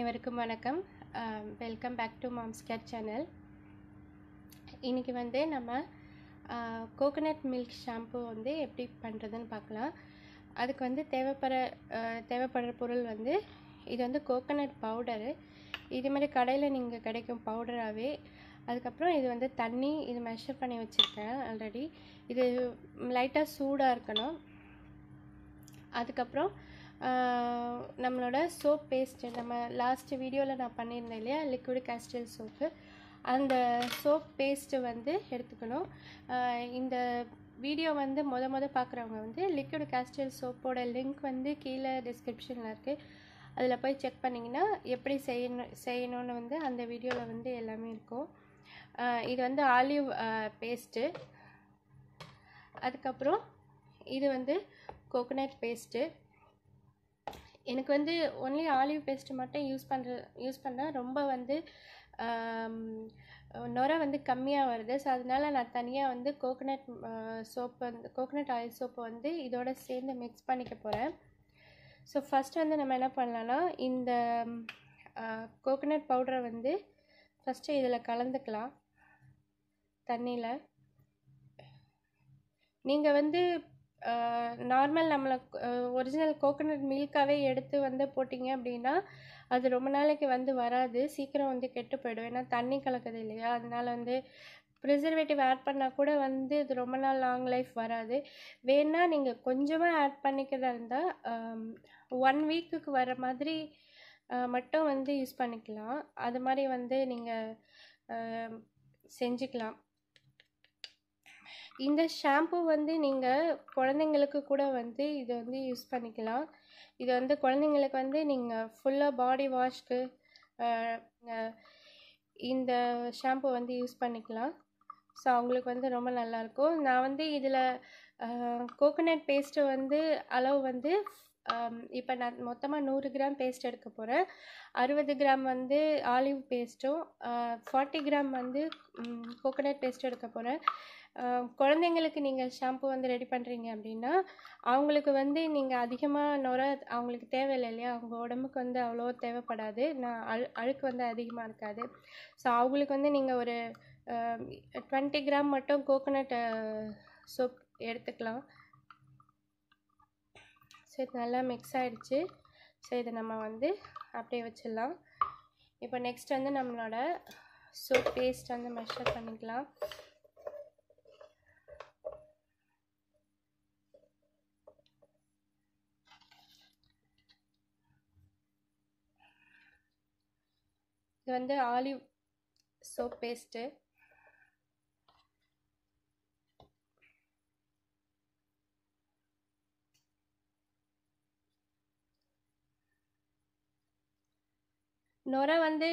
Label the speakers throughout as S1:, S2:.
S1: அனைவருக்கும் வணக்கம் welcome back to Mom's Cat channel இன்றைக்கி வந்து நம்ம கோகனட் மில்க் ஷாம்பு வந்து எப்படி பண்ணுறதுன்னு பார்க்கலாம் அதுக்கு வந்து தேவைப்படுற தேவைப்படுற பொருள் வந்து இது வந்து கோகனட் பவுடரு இது மாதிரி கடையில் நீங்கள் கிடைக்கும் பவுடராகவே அதுக்கப்புறம் இது வந்து தண்ணி இது மெஷர் பண்ணி வச்சுருக்கேன் ஆல்ரெடி இது லைட்டாக சூடாக இருக்கணும் அதுக்கப்புறம் நம்மளோட சோப் பேஸ்ட்டு நம்ம லாஸ்ட் வீடியோவில் நான் பண்ணியிருந்தேன் இல்லையா லிக்விட் கேஸ்டல் சோப்பு அந்த சோப் பேஸ்ட்டு வந்து எடுத்துக்கணும் இந்த வீடியோ வந்து மொத மொதல் பார்க்குறவங்க வந்து லிக்விட் கேஸ்டல் சோப்போட லிங்க் வந்து கீழே டிஸ்கிரிப்ஷனில் இருக்குது அதில் போய் செக் பண்ணிங்கன்னா எப்படி செய்யணும் செய்யணும்னு வந்து அந்த வீடியோவில் வந்து எல்லாமே இருக்கும் இது வந்து ஆலிவ் பேஸ்ட்டு அதுக்கப்புறம் இது வந்து கோகோனட் பேஸ்ட்டு எனக்கு வந்து ஒன்லி ஆலிவ் பேஸ்ட்டு மட்டும் யூஸ் பண்ணுற யூஸ் பண்ணால் ரொம்ப வந்து நுரை வந்து கம்மியாக வருது ஸோ அதனால் நான் தனியாக வந்து கோகோனட் சோப்பு வந்து கோகோனட் ஆயில் சோப்பு வந்து இதோட சேர்ந்து மிக்ஸ் பண்ணிக்க போகிறேன் ஸோ ஃபஸ்ட் வந்து நம்ம என்ன பண்ணலான்னா இந்த கோகோனட் பவுடரை வந்து ஃபஸ்ட்டு இதில் கலந்துக்கலாம் தண்ணியில் நீங்கள் வந்து நார்மல் நம்மளை ஒரிஜினல் கோகோனட் மில்க்காகவே எடுத்து வந்து போட்டிங்க அப்படின்னா அது ரொம்ப நாளைக்கு வந்து வராது சீக்கிரம் வந்து கெட்டு போயிடும் ஏன்னா தண்ணி கலக்குது இல்லையா அதனால் வந்து ப்ரிசர்வேட்டிவ் ஆட் பண்ணால் கூட வந்து இது ரொம்ப நாள் லாங் லைஃப் வராது வேணால் நீங்கள் கொஞ்சமாக ஆட் பண்ணிக்கிறதா இருந்தால் ஒன் வீக்குக்கு வர மாதிரி மட்டும் வந்து யூஸ் பண்ணிக்கலாம் அது மாதிரி வந்து நீங்கள் செஞ்சுக்கலாம் இந்த ஷாம்பு வந்து நீங்கள் குழந்தைங்களுக்கு கூட வந்து இதை வந்து யூஸ் பண்ணிக்கலாம் இது வந்து குழந்தைங்களுக்கு வந்து நீங்கள் ஃபுல்லாக பாடி வாஷ்க்கு இந்த ஷாம்பு வந்து யூஸ் பண்ணிக்கலாம் ஸோ அவங்களுக்கு வந்து ரொம்ப நல்லாயிருக்கும் நான் வந்து இதில் கோகோனட் பேஸ்ட்டு வந்து அளவு வந்து இப்போ நான் மொத்தமாக நூறு கிராம் பேஸ்ட் எடுக்க போகிறேன் அறுபது கிராம் வந்து ஆலிவ் பேஸ்ட்டும் ஃபார்ட்டி கிராம் வந்து கோகோனட் பேஸ்ட் எடுக்க போகிறேன் குழந்தைங்களுக்கு நீங்கள் ஷாம்பு வந்து ரெடி பண்ணுறீங்க அப்படின்னா அவங்களுக்கு வந்து நீங்கள் அதிகமாக நுர அவங்களுக்கு தேவையில்லை இல்லையா அவங்க உடம்புக்கு வந்து அவ்வளோ தேவைப்படாது நான் அழு அழுக்கு வந்து அதிகமாக இருக்காது ஸோ அவங்களுக்கு வந்து நீங்கள் ஒரு டுவெண்ட்டி கிராம் மட்டும் கோகோனட் சோப் எடுத்துக்கலாம் ஸோ இது நல்லா மிக்ஸ் ஆகிடுச்சு ஸோ இதை நம்ம வந்து அப்படியே வச்சிடலாம் இப்போ நெக்ஸ்ட் வந்து நம்மளோட சோப் பேஸ்ட் வந்து மெஷர் பண்ணிக்கலாம் இது வந்து ஆலிவ் சோப் பேஸ்ட்டு நுரை வந்து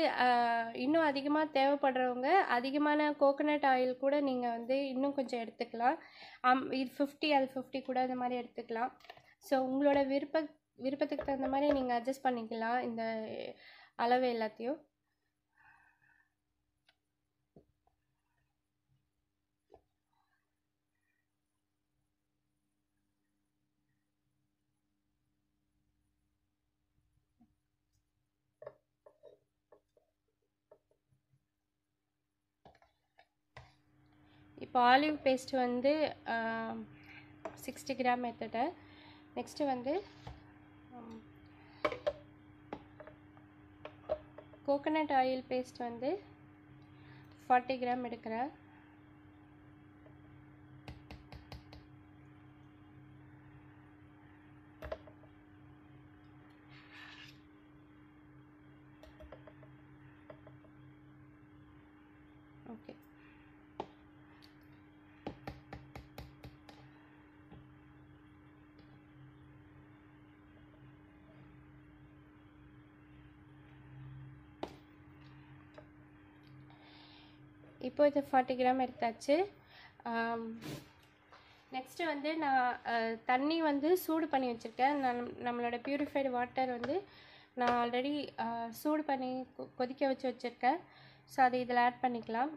S1: இன்னும் அதிகமாக தேவைப்படுறவங்க அதிகமான கோகனட் ஆயில் கூட நீங்கள் வந்து இன்னும் கொஞ்சம் எடுத்துக்கலாம் அம் இது ஃபிஃப்டி அது ஃபிஃப்டி கூட அந்த மாதிரி எடுத்துக்கலாம் ஸோ உங்களோட விருப்ப விருப்பத்துக்கு தகுந்த மாதிரி நீங்கள் அட்ஜஸ்ட் பண்ணிக்கலாம் இந்த அளவு எல்லாத்தையும் இப்போ ஆலிவ் பேஸ்ட் வந்து சிக்ஸ்டி கிராம் எடுத்துட்டேன் நெக்ஸ்ட்டு வந்து கோகனட் ஆயில் பேஸ்ட் வந்து ஃபார்ட்டி கிராம் எடுக்கிறேன் ஓகே இப்போ இது ஃபார்ட்டி கிராம் எடுத்தாச்சு நெக்ஸ்ட்டு வந்து நான் தண்ணி வந்து சூடு பண்ணி வச்சுருக்கேன் நான் நம்மளோட ப்யூரிஃபைடு வாட்டர் வந்து நான் ஆல்ரெடி சூடு பண்ணி கொதிக்க வச்சு வச்சுருக்கேன் ஸோ அதை இதில் ஆட் பண்ணிக்கலாம்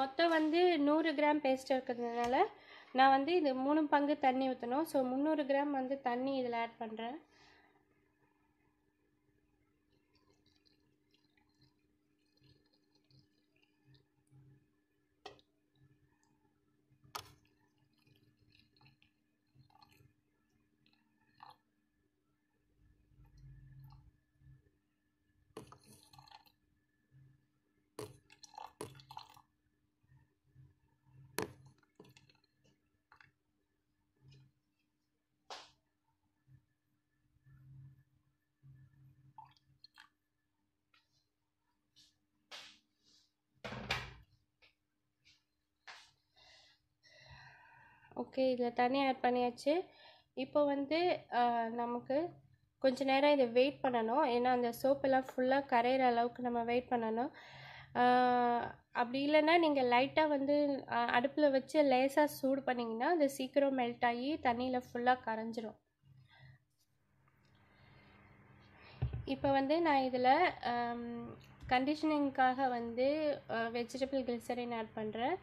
S1: மொத்தம் வந்து நூறு கிராம் பேஸ்ட் இருக்கிறதுனால நான் வந்து இது மூணு பங்கு தண்ணி ஊற்றணும் ஸோ முந்நூறு கிராம் வந்து தண்ணி இதில் ஆட் பண்ணுறேன் ஓகே இதில் தண்ணி ஆட் பண்ணியாச்சு இப்போ வந்து நமக்கு கொஞ்ச நேரம் இதை வெயிட் பண்ணணும் ஏன்னா அந்த சோப்பெல்லாம் ஃபுல்லாக கரையிற அளவுக்கு நம்ம வெயிட் பண்ணணும் அப்படி இல்லைன்னா நீங்கள் லைட்டாக வந்து அடுப்பில் வச்சு லேசாக சூடு பண்ணிங்கன்னா அது சீக்கிரம் மெல்ட் ஆகி தண்ணியில் ஃபுல்லாக கரைஞ்சிரும் இப்போ வந்து நான் இதில் கண்டிஷனிங்க்காக வந்து வெஜிடபிள் கிளிசரின் ஆட் பண்ணுறேன்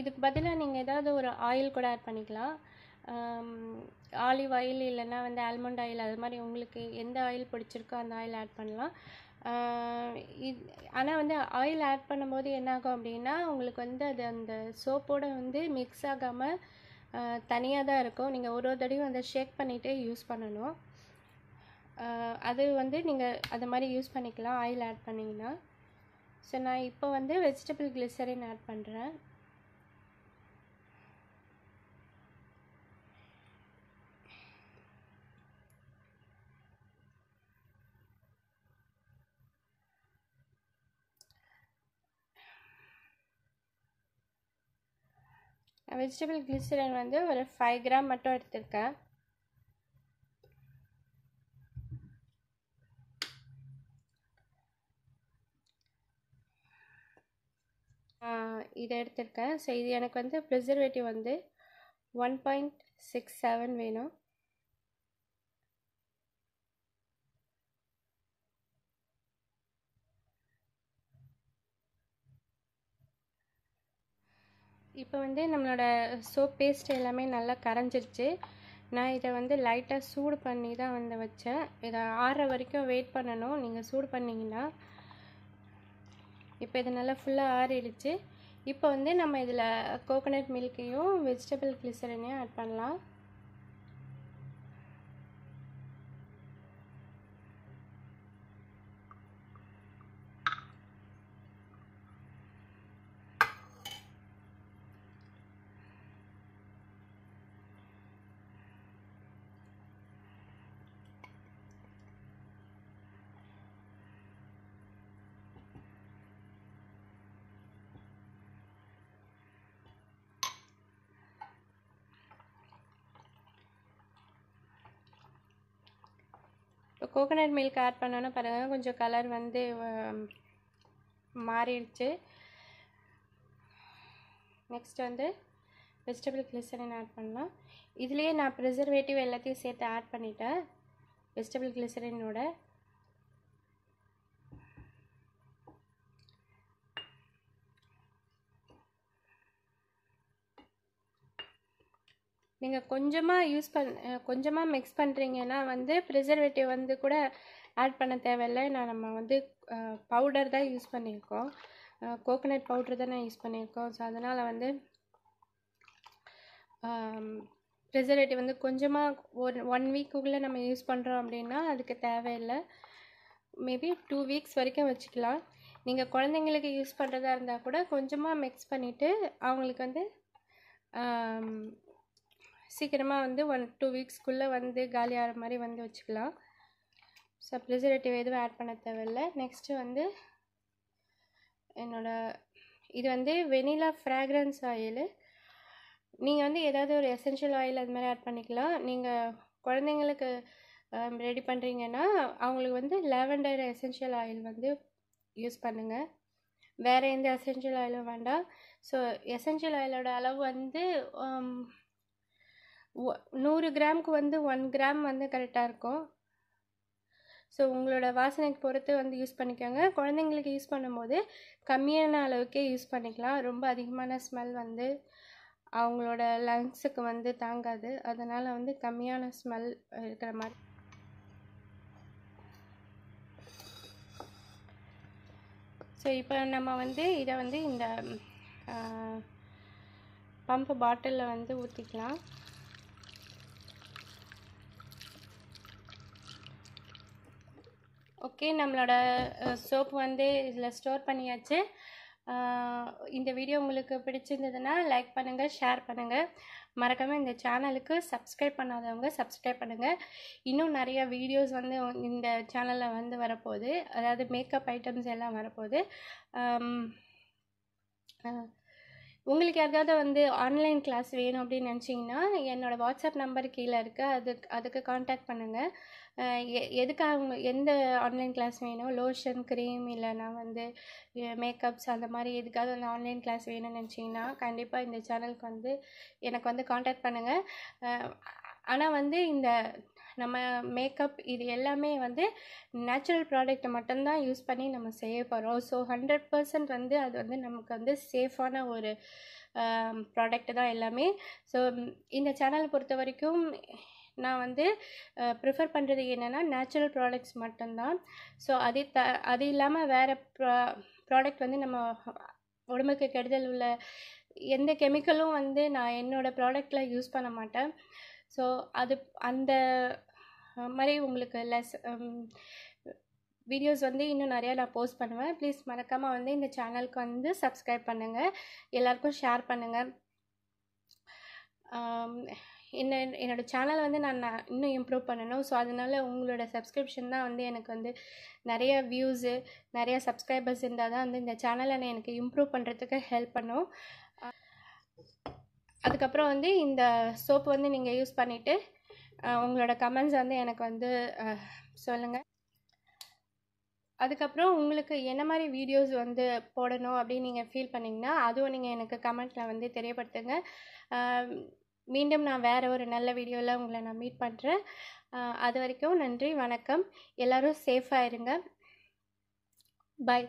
S1: இதுக்கு பதிலாக நீங்கள் ஏதாவது ஒரு ஆயில் கூட ஆட் பண்ணிக்கலாம் ஆலிவ் ஆயில் இல்லைன்னா வந்து ஆல்மண்ட் ஆயில் அது மாதிரி உங்களுக்கு எந்த ஆயில் பிடிச்சிருக்கோ அந்த ஆயில் ஆட் பண்ணலாம் இது ஆனால் வந்து ஆயில் ஆட் பண்ணும்போது என்னாகும் அப்படின்னா உங்களுக்கு வந்து அது அந்த சோப்போடு வந்து மிக்ஸ் ஆகாமல் தனியாக தான் இருக்கும் நீங்கள் ஒரு ஒரு தடவையும் அதை ஷேக் பண்ணிகிட்டே யூஸ் பண்ணணும் அது வந்து நீங்கள் அது மாதிரி யூஸ் பண்ணிக்கலாம் ஆயில் ஆட் பண்ணிங்கன்னா ஸோ நான் இப்போ வந்து வெஜிடபிள் கிளிசரின் ஆட் பண்ணுறேன் வெஜிடபிள் கிளிசரின் வந்து ஒரு ஃபைவ் கிராம் மட்டும் எடுத்திருக்கேன் இதை எடுத்திருக்கேன் ஸோ இது எனக்கு வந்து ப்ரிசர்வேட்டிவ் வந்து ஒன் பாயிண்ட் சிக்ஸ் செவன் வேணும் இப்போ வந்து நம்மளோட சோப் பேஸ்ட் எல்லாமே நல்லா கரைஞ்சிருச்சு நான் இதை வந்து லைட்டாக சூடு பண்ணி தான் வந்து வச்சேன் இதை ஆற வரைக்கும் வெயிட் பண்ணணும் நீங்கள் சூடு பண்ணிங்கன்னா இப்போ இது நல்லா ஃபுல்லாக ஆறிடுச்சு இப்போ வந்து நம்ம இதில் கோகோனட் மில்க்கையும் வெஜிடபிள் கிளிசரனையும் ஆட் பண்ணலாம் கோகனட் மில்க் ஆட் பண்ணோன்னே பாருங்கள் கொஞ்சம் கலர் வந்து மாறிடுச்சு நெக்ஸ்ட் வந்து வெஜிடபிள் கிளிசரின் ஆட் பண்ணலாம் இதுலேயே நான் ப்ரிசர்வேட்டிவ் எல்லாத்தையும் சேர்த்து ஆட் பண்ணிட்டேன் வெஜிடபிள் கிளிசரினோட நீங்கள் கொஞ்சமாக யூஸ் பண் கொஞ்சமாக மிக்ஸ் பண்ணுறீங்கன்னா வந்து ப்ரிசர்வேட்டிவ் வந்து கூட ஆட் பண்ண தேவையில்லை நான் நம்ம வந்து பவுடர் தான் யூஸ் பண்ணியிருக்கோம் கோகோனட் பவுடர் தான் நான் யூஸ் பண்ணியிருக்கோம் ஸோ அதனால் வந்து ப்ரிசர்வேட்டிவ் வந்து கொஞ்சமாக ஒரு ஒன் வீக்குள்ளே நம்ம யூஸ் பண்ணுறோம் அப்படின்னா அதுக்கு தேவையில்லை மேபி டூ வீக்ஸ் வரைக்கும் வச்சுக்கலாம் நீங்கள் குழந்தைங்களுக்கு யூஸ் பண்ணுறதா இருந்தால் கூட கொஞ்சமாக மிக்ஸ் பண்ணிவிட்டு அவங்களுக்கு வந்து சீக்கிரமாக வந்து ஒன் டூ வீக்ஸ்க்குள்ளே வந்து காலி ஆகிற மாதிரி வந்து வச்சுக்கலாம் ஸோ ப்ரிசர்வேட்டிவ் எதுவும் ஆட் பண்ண தேவையில்லை நெக்ஸ்ட்டு வந்து என்னோடய இது வந்து வெனிலா ஃப்ராக்ரன்ஸ் ஆயில் நீங்கள் வந்து ஏதாவது ஒரு எசென்ஷியல் ஆயில் அது மாதிரி ஆட் பண்ணிக்கலாம் நீங்கள் குழந்தைங்களுக்கு ரெடி um, பண்ணுறீங்கன்னா அவங்களுக்கு வந்து லெவண்டர் எசென்ஷியல் ஆயில் வந்து யூஸ் பண்ணுங்கள் வேறு எந்த எசென்ஷியல் ஆயிலும் வேண்டாம் ஸோ எசென்ஷியல் ஆயிலோட அளவு வந்து um, நூறு கிராமுக்கு வந்து ஒன் கிராம் வந்து கரெக்டாக இருக்கும் ஸோ உங்களோட வாசனைக்கு பொறுத்து வந்து யூஸ் பண்ணிக்கோங்க குழந்தைங்களுக்கு யூஸ் பண்ணும்போது கம்மியான அளவுக்கே யூஸ் பண்ணிக்கலாம் ரொம்ப அதிகமான ஸ்மெல் வந்து அவங்களோட லங்ஸுக்கு வந்து தாங்காது அதனால் வந்து கம்மியான ஸ்மெல் இருக்கிற மாதிரி ஸோ இப்போ நம்ம வந்து இதை வந்து இந்த பம்பு பாட்டிலில் வந்து ஊற்றிக்கலாம் ஓகே நம்மளோட சோப் வந்து இதில் ஸ்டோர் பண்ணியாச்சு இந்த வீடியோ உங்களுக்கு பிடிச்சிருந்ததுன்னா லைக் பண்ணுங்கள் ஷேர் பண்ணுங்கள் மறக்காமல் இந்த சேனலுக்கு சப்ஸ்கிரைப் பண்ணாதவங்க சப்ஸ்கிரைப் பண்ணுங்கள் இன்னும் நிறைய வீடியோஸ் வந்து இந்த சேனலில் வந்து வரப்போகுது அதாவது மேக்கப் ஐட்டம்ஸ் எல்லாம் வரப்போகுது உங்களுக்கு யாருக்காவது வந்து ஆன்லைன் கிளாஸ் வேணும் அப்படின்னு நினச்சிங்கன்னா என்னோடய வாட்ஸ்அப் நம்பர் கீழே இருக்குது அதுக்கு அதுக்கு காண்டாக்ட் பண்ணுங்கள் எ எதுக்காக அவங்க எந்த ஆன்லைன் கிளாஸ் வேணும் லோஷன் க்ரீம் இல்லைனா வந்து மேக்கப்ஸ் அந்த மாதிரி எதுக்காவது வந்து ஆன்லைன் கிளாஸ் வேணும்னு நினச்சிங்கன்னா கண்டிப்பாக இந்த சேனலுக்கு வந்து எனக்கு வந்து காண்டாக்ட் பண்ணுங்கள் ஆனால் வந்து இந்த நம்ம மேக்கப் இது எல்லாமே வந்து நேச்சுரல் ப்ராடக்ட்டை மட்டும்தான் யூஸ் பண்ணி நம்ம செய்ய போகிறோம் ஸோ ஹண்ட்ரட் பர்சன்ட் வந்து அது வந்து நமக்கு வந்து சேஃபான ஒரு ப்ராடக்ட் தான் எல்லாமே ஸோ இந்த சேனலை பொறுத்த வரைக்கும் நான் வந்து ப்ரிஃபர் பண்ணுறது என்னென்னா நேச்சுரல் ப்ராடக்ட்ஸ் மட்டும்தான் ஸோ அதே த அது இல்லாமல் வேறு ப்ரா ப்ராடக்ட் வந்து நம்ம உடம்புக்கு கெடுதல் உள்ள எந்த கெமிக்கலும் வந்து நான் என்னோடய ப்ராடக்டில் யூஸ் பண்ண மாட்டேன் ஸோ அது அந்த மாதிரி உங்களுக்கு லெஸ் வீடியோஸ் வந்து இன்னும் நிறையா நான் போஸ்ட் பண்ணுவேன் ப்ளீஸ் மறக்காமல் வந்து இந்த சேனலுக்கு வந்து சப்ஸ்கிரைப் பண்ணுங்கள் எல்லாருக்கும் ஷேர் பண்ணுங்கள் என்ன என்னோடய சேனலை வந்து நான் நான் இன்னும் இம்ப்ரூவ் பண்ணணும் ஸோ அதனால் உங்களோட சப்ஸ்கிரிப்ஷன் தான் வந்து எனக்கு வந்து நிறைய வியூஸு நிறைய சப்ஸ்கிரைபர்ஸ் இருந்தால் தான் வந்து இந்த சேனலை நான் எனக்கு இம்ப்ரூவ் பண்ணுறதுக்கு ஹெல்ப் பண்ணும் அதுக்கப்புறம் வந்து இந்த சோப் வந்து நீங்கள் யூஸ் பண்ணிவிட்டு உங்களோட கமெண்ட்ஸ் வந்து எனக்கு வந்து சொல்லுங்கள் அதுக்கப்புறம் உங்களுக்கு என்ன மாதிரி வீடியோஸ் வந்து போடணும் அப்படின்னு நீங்கள் ஃபீல் பண்ணிங்கன்னா அதுவும் நீங்கள் எனக்கு கமெண்ட்டில் வந்து தெரியப்படுத்துங்க மீண்டும் நான் வேறு ஒரு நல்ல வீடியோவில் உங்களை நான் மீட் பண்ணுறேன் அது வரைக்கும் நன்றி வணக்கம் எல்லோரும் சேஃபாக இருங்க பாய்